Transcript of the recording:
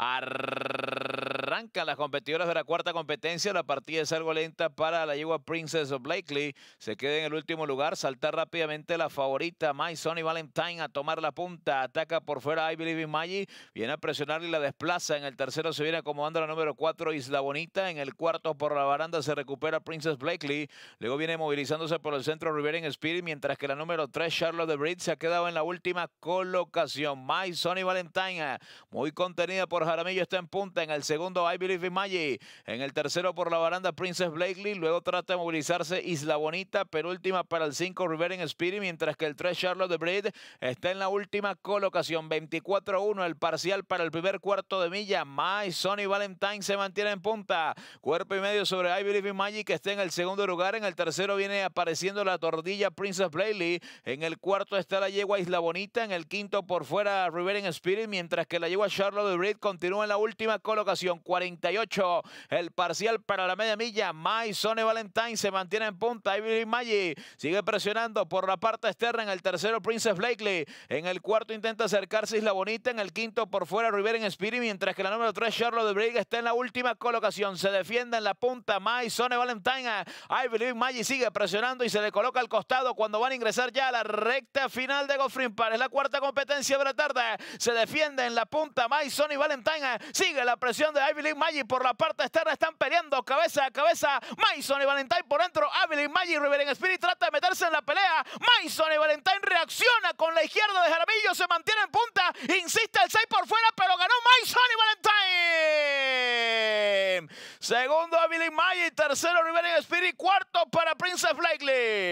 Arr Arrancan las competidoras de la cuarta competencia. La partida es algo lenta para la yegua Princess of Blakely. Se queda en el último lugar. Salta rápidamente la favorita My Sonny Valentine a tomar la punta. Ataca por fuera I Believe in Magic. Viene a presionar y la desplaza. En el tercero se viene acomodando la número 4 Isla Bonita. En el cuarto por la baranda se recupera Princess Blakely. Luego viene movilizándose por el centro Rivera Spirit. Mientras que la número 3 Charlotte de Brit se ha quedado en la última colocación. My Sonny Valentine muy contenida por Jaramillo está en punta en el segundo I Believe En el tercero por la baranda, Princess Blakely. Luego trata de movilizarse Isla Bonita, penúltima para el 5, Rivering Spirit, mientras que el 3, Charlotte de Breed, está en la última colocación. 24-1 el parcial para el primer cuarto de milla. My Sonny Valentine se mantiene en punta. Cuerpo y medio sobre I Believe in Magic, que está en el segundo lugar. En el tercero viene apareciendo la tordilla Princess Blakely. En el cuarto está la yegua Isla Bonita. En el quinto por fuera, Rivering Spirit, mientras que la yegua Charlotte de Breed continúa en la última colocación. 48. El parcial para la media milla. Maisone Valentine se mantiene en punta. Ivy Maggi sigue presionando por la parte externa en el tercero Princess Blakely. En el cuarto intenta acercarse Isla Bonita. En el quinto por fuera Rivera en Spirit. Mientras que la número 3 Charlotte de está en la última colocación. Se defiende en la punta Maisone Valentine. Ivy Maggi sigue presionando y se le coloca al costado cuando van a ingresar ya a la recta final de Goffrin Es la cuarta competencia de la tarde. Se defiende en la punta Maisone y Valentine. Sigue la presión de Ivy Abilín Maggi por la parte externa están peleando cabeza a cabeza. Mason y Valentine por dentro. Maggi y Maggi. Spirit trata de meterse en la pelea. Mason y Valentine reacciona con la izquierda de Jaramillo. Se mantiene en punta. Insiste el 6 por fuera, pero ganó Mason y Valentine. Segundo Abilín Maggi. Tercero Riverin Spirit. Cuarto para Princess Blakely.